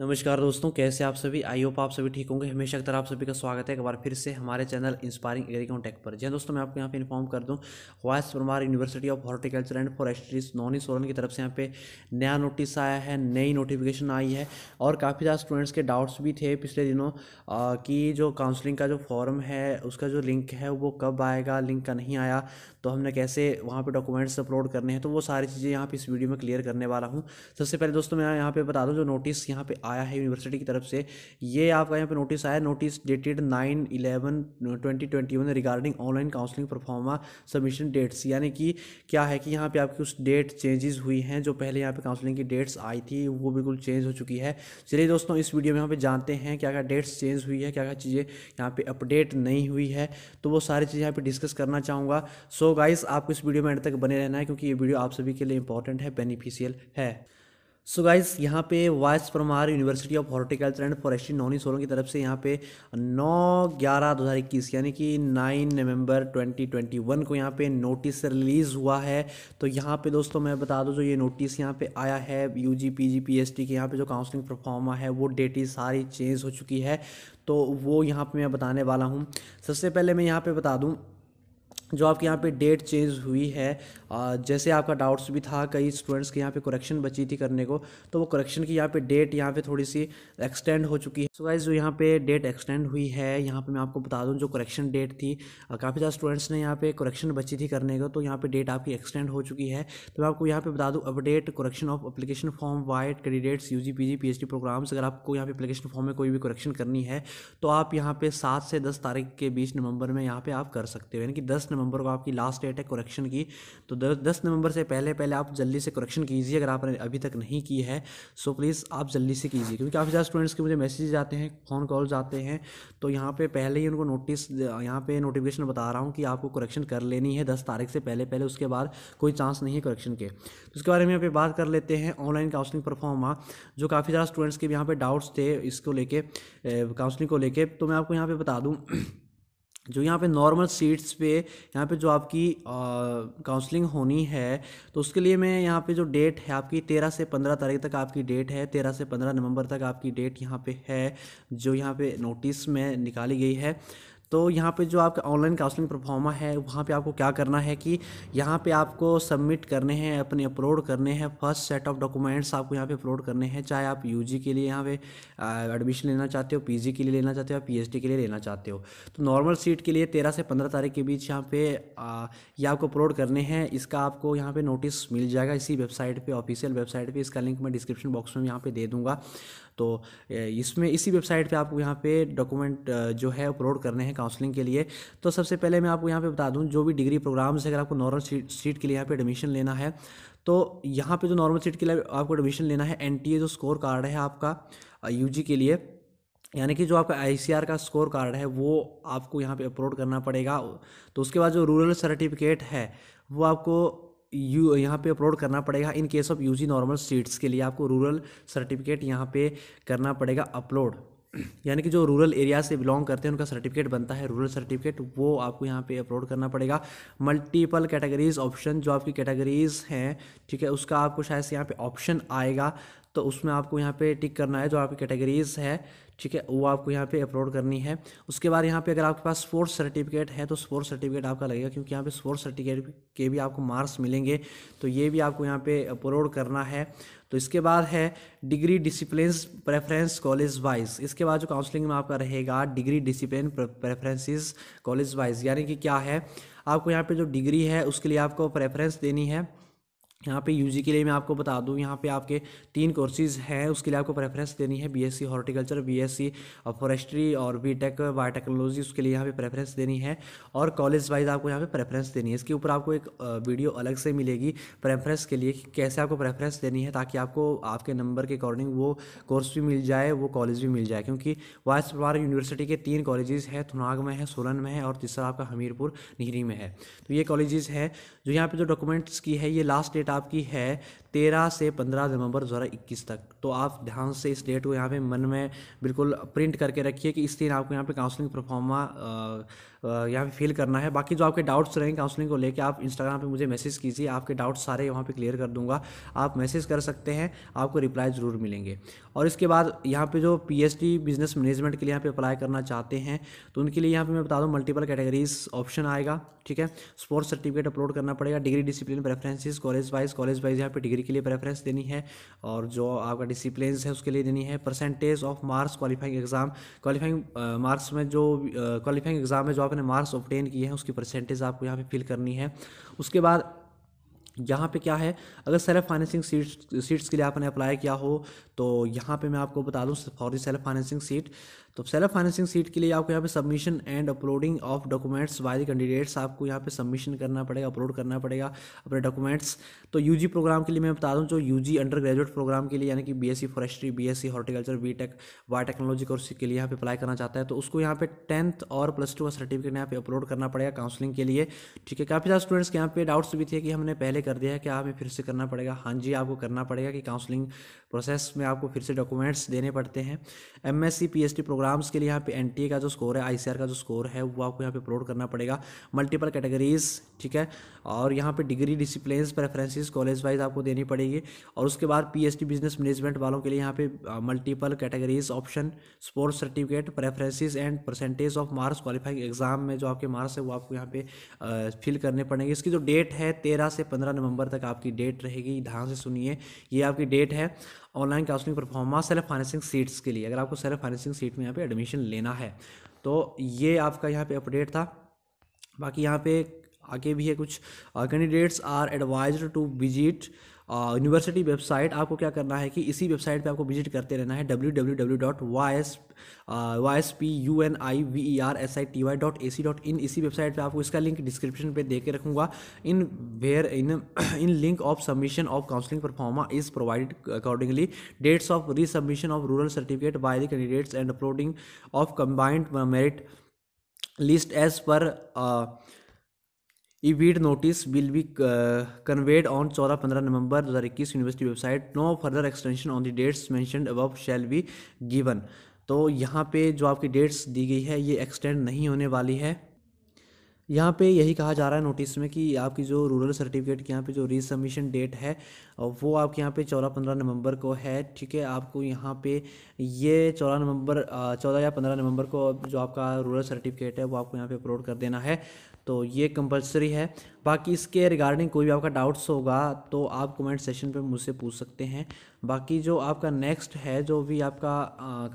नमस्कार दोस्तों कैसे आप सभी आई होप आप सभी ठीक होंगे हमेशा की तरह आप सभी का स्वागत है एक बार फिर से हमारे चैनल इंस्पायरिंग एग्रीकॉन टेक पर जी हाँ दोस्तों मैं आपको यहाँ पे इन्फॉर्म कर दूँ Y S Parmar university of horticulture and forestries Nauni Solan की तरफ से यहाँ पे नया नोटिस आया है नई नोटिफिकेशन आई है और काफ़ी ज़्यादा स्टूडेंट्स के डाउट्स भी थे पिछले दिनों कि जो काउंसलिंग का जो फॉर्म है उसका जो लिंक है वो कब आएगा लिंक का नहीं आया तो हमने कैसे वहाँ पर डॉक्यूमेंट्स अपलोड करने हैं तो वो सारी चीज़ें यहाँ पर इस वीडियो में क्लियर करने वाला हूँ सबसे पहले दोस्तों मैं यहाँ पर बता दूँ जो नोटिस यहाँ पर आया है यूनिवर्सिटी की तरफ से ये आपका यहाँ पे नोटिस आया notice dated nine eleven twenty twenty one regarding online counselling proforma submission dates यानी कि क्या है कि यहाँ पे आपकी कुछ डेट चेंजेस हुई हैं जो पहले यहाँ पे काउंसलिंग की डेट्स आई थी वो बिल्कुल चेंज हो चुकी है चलिए दोस्तों इस वीडियो में यहाँ पे जानते हैं क्या क्या डेट्स चेंज हुई है क्या क्या चीज़ें यहाँ पे अपडेट नहीं हुई है तो वो सारी चीज़ें यहाँ पे डिस्कस करना चाहूँगा सो गाइज गाइस आपको इस वीडियो में एंड तक बने रहना है क्योंकि ये वीडियो आप सभी के लिए इंपॉर्टेंट है बेनिफिशियल है सो गाइस यहाँ पे Y S Parmar university of horticulture and forestry Nauni Solan की तरफ से यहाँ पे 9 ग्यारह दो हज़ार इक्कीस यानी कि 9 नवंबर 2021 को यहाँ पे नोटिस रिलीज़ हुआ है तो यहाँ पे दोस्तों मैं बता दूँ जो ये नोटिस यहाँ पे आया है U G P G P S T के यहाँ पर जो काउंसलिंग परफॉर्मा है वो ही सारी चेंज हो चुकी है तो वो यहाँ पर मैं बताने वाला हूँ सबसे पहले मैं यहाँ पर बता दूँ जो आपके यहाँ पे डेट चेंज हुई है जैसे आपका डाउट्स भी था कई स्टूडेंट्स की यहाँ पे करेक्शन बची थी करने को तो वो करेक्शन की यहाँ पे डेट यहाँ पे थोड़ी सी एक्सटेंड हो चुकी है सो गाइज जो यहाँ पे डेट एक्सटेंड हुई है यहाँ पे मैं आपको बता दूँ जो करेक्शन डेट थी काफ़ी ज़्यादा स्टूडेंट्स ने यहाँ पे करेक्शन बची थी करने को तो यहाँ पे डेट आपकी एक्सटेंड हो चुकी है तो मैं आपको यहाँ पे बता दूँ update correction of application form white candidates U G P G P H D programmes अगर आपको यहाँ पे अपलीकेशन फॉर्म में कोई भी करेक्शन करनी है तो आप यहाँ पे सात से दस तारीख के बीच नवंबर में यहाँ पर आप कर सकते हो यानी कि दस नवंबर को आपकी लास्ट डेट है करेक्शन की तो दस नवंबर से पहले पहले आप जल्दी से करेक्शन कीजिए अगर आपने अभी तक नहीं की है सो प्लीज़ आप जल्दी से कीजिए क्योंकि काफ़ी ज़्यादा स्टूडेंट्स के मुझे मैसेज आते हैं फ़ोन कॉल्स आते हैं तो यहाँ पे पहले ही उनको नोटिस यहाँ पे नोटिफिकेशन बता रहा हूँ कि आपको करेक्शन कर लेनी है दस तारीख से पहले पहले उसके बाद कोई चांस नहीं है करेक्शन के तो उसके बारे में यहाँ पे बात कर लेते हैं ऑनलाइन काउंसलिंग परफॉर्मा जो काफ़ी ज़्यादा स्टूडेंट्स के यहाँ पर डाउट्स थे इसको लेके काउंसलिंग को लेकर तो मैं आपको यहाँ पर बता दूँ जो यहाँ पे नॉर्मल सीट्स पे यहाँ पे जो आपकी काउंसलिंग होनी है तो उसके लिए मैं यहाँ पे जो डेट है आपकी तेरह से पंद्रह तारीख तक आपकी डेट है तेरह से पंद्रह नवंबर तक आपकी डेट यहाँ पे है जो यहाँ पे नोटिस में निकाली गई है तो यहाँ पे जो आपका ऑनलाइन काउंसलिंग परफॉर्मा है वहाँ पे आपको क्या करना है कि यहाँ पे आपको सबमिट करने हैं अपने अपलोड करने हैं फर्स्ट सेट ऑफ डॉक्यूमेंट्स आपको यहाँ पे अपलोड करने हैं चाहे आप यू के लिए यहाँ पे एडमिशन लेना चाहते हो पी के लिए लेना चाहते हो या पी के लिए लेना चाहते हो तो नॉर्मल सीट के लिए तेरह से पंद्रह तारीख के बीच यहाँ पे ये आपको अपलोड करने हैं इसका आपको यहाँ पर नोटिस मिल जाएगा इसी वेबसाइट पर ऑफिशियल वेबसाइट पर इसका लिंक मैं डिस्क्रिप्शन बॉक्स में यहाँ पर दे दूंगा तो इसमें इसी वेबसाइट पर आपको यहाँ पर डॉक्यूमेंट जो है अपलोड करने हैं काउंसलिंग के लिए तो सबसे पहले मैं आपको यहाँ पे बता दूँ जो भी डिग्री प्रोग्राम्स अगर आपको नॉर्मल सीट के लिए यहाँ पे एडमिशन लेना है तो यहाँ पे जो नॉर्मल सीट के लिए आपको एडमिशन लेना है एन जो स्कोर कार्ड है आपका यू के लिए यानी कि जो आपका आई का स्कोर कार्ड है वो आपको यहाँ पे अपलोड करना पड़ेगा तो उसके बाद जो रूरल सर्टिफिकेट है वो आपको यू यहाँ पे अपलोड करना पड़ेगा in case of UG normal seats के लिए आपको रूरल सर्टिफिकेट यहाँ पे करना पड़ेगा अपलोड यानी कि जो रूरल एरिया से बिलोंग करते हैं उनका सर्टिफिकेट बनता है रूरल सर्टिफिकेट वो आपको यहाँ पे अपलोड करना पड़ेगा मल्टीपल कैटेगरीज ऑप्शन जो आपकी कैटेगरीज हैं ठीक है उसका आपको शायद से यहाँ पे ऑप्शन आएगा तो उसमें आपको यहाँ पे टिक करना है जो आपकी कैटेगरीज है ठीक है वो आपको यहाँ पे अपलोड करनी है उसके बाद यहाँ पे अगर आपके पास स्पोर्ट्स सर्टिफिकेट है तो स्पोर्ट्स सर्टिफिकेट आपका लगेगा क्योंकि यहाँ पे स्पोर्ट्स सर्टिफिकेट के भी आपको मार्क्स मिलेंगे तो ये भी आपको यहाँ पे अपलोड करना है तो इसके बाद है degree discipline preference college wise इसके बाद जो काउंसलिंग में आपका रहेगा degree discipline preferences college wise यानी कि क्या है आपको यहाँ पर जो डिग्री है उसके लिए आपको प्रेफरेंस देनी है यहाँ पे यूजी के लिए मैं आपको बता दूँ यहाँ पे आपके तीन कोर्सेज़ हैं उसके लिए आपको प्रेफरेंस देनी है बीएससी हॉर्टिकल्चर बीएससी फॉरेस्ट्री और बीटेक बायोटेक्नोलॉजी उसके लिए यहाँ पे प्रेफरेंस देनी है और कॉलेज वाइज आपको यहाँ पे प्रेफरेंस देनी है इसके ऊपर आपको एक वीडियो uh, अलग से मिलेगी प्रेफरेंस के लिए कि कैसे आपको प्रेफरेंस देनी है ताकि आपको आपके नंबर के अकॉर्डिंग वो कोर्स भी मिल जाए वो कॉलेज भी मिल जाए क्योंकि वाइस पवार यूनिवर्सिटी के तीन कॉलेजेस हैं थुनाग में है सोलन में है और तीसरा आपका हमीरपुर निहरी में है तो ये कॉलेजेस हैं जो यहाँ पर जो डॉक्यूमेंट्स की है ये लास्ट डेट डेट आपकी है तेरह से पंद्रह नवंबर दो हज़ार इक्कीस तक तो आप ध्यान से इस डेट को यहाँ पे मन में बिल्कुल प्रिंट करके रखिए कि इस दिन आपको यहाँ पे काउंसलिंग परफॉर्मा यहाँ पे फिल करना है बाकी जो आपके डाउट्स रहेंगे काउंसलिंग को लेके आप इंस्टाग्राम पे मुझे मैसेज कीजिए आपके डाउट्स सारे वहाँ पे क्लियर कर दूंगा आप मैसेज कर सकते हैं आपको रिप्लाई ज़रूर मिलेंगे और इसके बाद यहाँ पे जो पी बिजनेस मैनेजमेंट के लिए यहाँ पर अप्लाई करना चाहते हैं तो उनके लिए यहाँ पे मैं बता दूँ मल्टीपल कैटेगरीज ऑप्शन आएगा ठीक है स्पोर्ट्स सर्टिफिकेट अपलोड करना पड़ेगा degree discipline preferences college wise college wise यहाँ पे डिग्री के लिए प्रेफरेंस देनी है और जो आपका डिसिप्लिन है उसके लिए देनी है percentage of marks qualifying exam qualifying marks में जो क्वालिफाइंग एग्जाम में जो आपने मार्क्स ऑप्टेन किए हैं उसकी परसेंटेज आपको यहाँ पे फिल करनी है उसके बाद यहाँ पे क्या है अगर सेल्फ फाइनेंसिंग सीट्स सीट्स के लिए आपने अप्लाई किया हो तो यहाँ पे मैं आपको बता दूँ for the self financing seat तो सेल्फ फाइनेंसिंग सीट के लिए आपको यहाँ पे submission and uploading of documents by the candidates आपको यहाँ पे सबमिशन करना पड़ेगा अपलोड करना पड़ेगा अपने डॉक्यूमेंट्स तो यू प्रोग्राम के लिए मैं बता दूँ जो जी अंडर ग्रेजुएट प्रोग्राम के लिए यानी कि C forestry B BSc horticulture tech biotechnology course के लिए यहाँ पे अप्लाई करना चाहता है तो उसको यहाँ पे टेंथ और प्लस टू का सर्टिफिकेट यहाँ पे अपलोड करना पड़ेगा काउंसलिंग के लिए ठीक है काफ़ी सारे स्टूडेंट्स के यहाँ पे डाउट्स भी थे कि हमने पहले कर दिया है कि आप फिर से करना पड़ेगा हाँ जी आपको करना पड़ेगा कि काउंसलिंग प्रोसेस में आपको फिर से डॉक्यूमेंट्स देने पड़ते हैं एम एस प्रोग्राम्स के लिए यहाँ पे एन का जो स्कोर है आई का जो स्कोर है वो आपको यहाँ पे अपलोड करना पड़ेगा मल्टीपल कैटेगरीज ठीक है और यहाँ पर degree discipline preferences college wise आपको देनी पड़ेगी और उसके बाद पी बिजनेस मैनेजमेंट वालों के लिए यहाँ पे multiple categories option sports certificate preferences and percentage of marks qualifying exam में जो आपके मार्क्स है वो आपको यहाँ पे फिल करने पड़ेंगे इसकी जो डेट है तेरह से पंद्रह नवंबर तक आपकी डेट रहेगी ध्यान से सुनिए ये आपकी डेट है online counselling proforma self financing seats के लिए अगर आपको सेल्फ फाइनेंसिंग सीट में यहाँ पे एडमिशन लेना है तो ये आपका यहाँ पे अपडेट था बाकी यहाँ पे आगे भी है कुछ candidates are advise to visit university website आपको क्या करना है कि इसी वेबसाइट पे आपको विजिट करते रहना है W W W dot Y S Y S P U N I V E R S I T Y dot A C dot in इसी वेबसाइट पे आपको इसका लिंक डिस्क्रिप्शन पे दे के रखूंगा in where in in link of submission of counselling proforma is provided accordingly dates of resubmission of rural certificate by the candidates and uploading of combined merit list as per ईवीड notice will be conveyed uh, on चौदह पंद्रह नवंबर दो हज़ार इक्कीस university website no further extension on the dates mentioned अब shall be given तो यहाँ पे जो आपकी डेट्स दी गई है ये एक्सटेंड नहीं होने वाली है यहाँ पे यही कहा जा रहा है नोटिस में कि आपकी जो रूरल सर्टिफिकेट की यहाँ पे जो रीसबमिशन डेट है वो आपके यहाँ पे चौदह पंद्रह नवंबर को है ठीक है आपको यहाँ पे ये चौदह नवंबर uh, चौदह या पंद्रह नवंबर को जो आपका रूरल सर्टिफिकेट है वो आपको यहाँ पे अपलोड कर देना है तो ये कंपलसरी है बाकी इसके रिगार्डिंग कोई भी आपका डाउट्स होगा तो आप कमेंट सेशन पे मुझसे पूछ सकते हैं बाकी जो आपका नेक्स्ट है जो भी आपका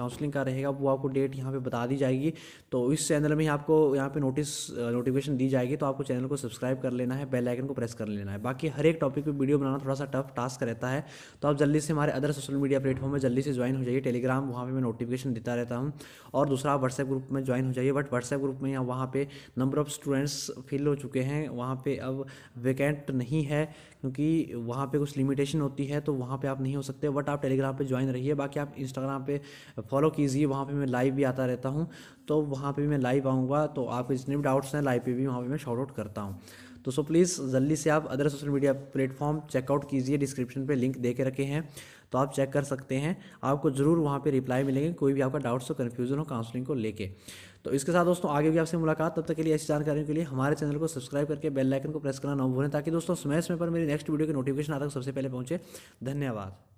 काउंसलिंग का रहेगा वो आपको डेट यहाँ पे बता दी जाएगी तो इस चैनल में ही आपको यहाँ पे नोटिस नोटिफिकेशन दी जाएगी तो आपको चैनल को सब्सक्राइब कर लेना है बेल आइकन को प्रेस कर लेना है बाकी हर एक टॉपिक पर वीडियो बनाना थोड़ा सा टफ टास्क रहता है तो आप जल्दी से हमारे अदर सोशल मीडिया प्लेटफॉर्म में जल्दी से ज्वाइन हो जाइए टेलीग्राम वहाँ पर मैं नोटिफिकेशन देता रहता हूँ और दूसरा आप व्हाट्सएप ग्रुप में ज्वाइन हो जाइए बट व्हाट्सएप ग्रुप में या वहाँ पर number of students players fill हो चुके हैं वहाँ पे अब वैकेंट नहीं है क्योंकि वहाँ पे कुछ लिमिटेशन होती है तो वहाँ पे आप नहीं हो सकते बट आप टेलीग्राम पे ज्वाइन रहिए बाकी आप इंस्टाग्राम पे फॉलो कीजिए वहाँ पे मैं लाइव भी आता रहता हूँ तो वहाँ पे मैं लाइव आऊँगा तो आपके जितने भी डाउट्स हैं लाइव पे भी वहाँ पे मैं शॉर्ट आउट करता हूँ तो सो प्लीज़ जल्दी से आप other social media platform check out कीजिए डिस्क्रिप्शन पर लिंक दे के रखे हैं तो आप चेक कर सकते हैं आपको ज़रूर वहाँ पर रिप्लाई मिलेंगे कोई भी आपका डाउट्स हो कन्फ्यूजन हो काउंसलिंग को लेके तो इसके साथ दोस्तों आगे भी आपसे मुलाकात तब तक के लिए ऐसी जानकारी के लिए हमारे चैनल को सब्सक्राइब करके बेल आइकन को प्रेस करना ना भूलें ताकि दोस्तों समय समय पर मेरी नेक्स्ट वीडियो की नोटिफिकेशन आता सबसे पहले पहुँचे धन्यवाद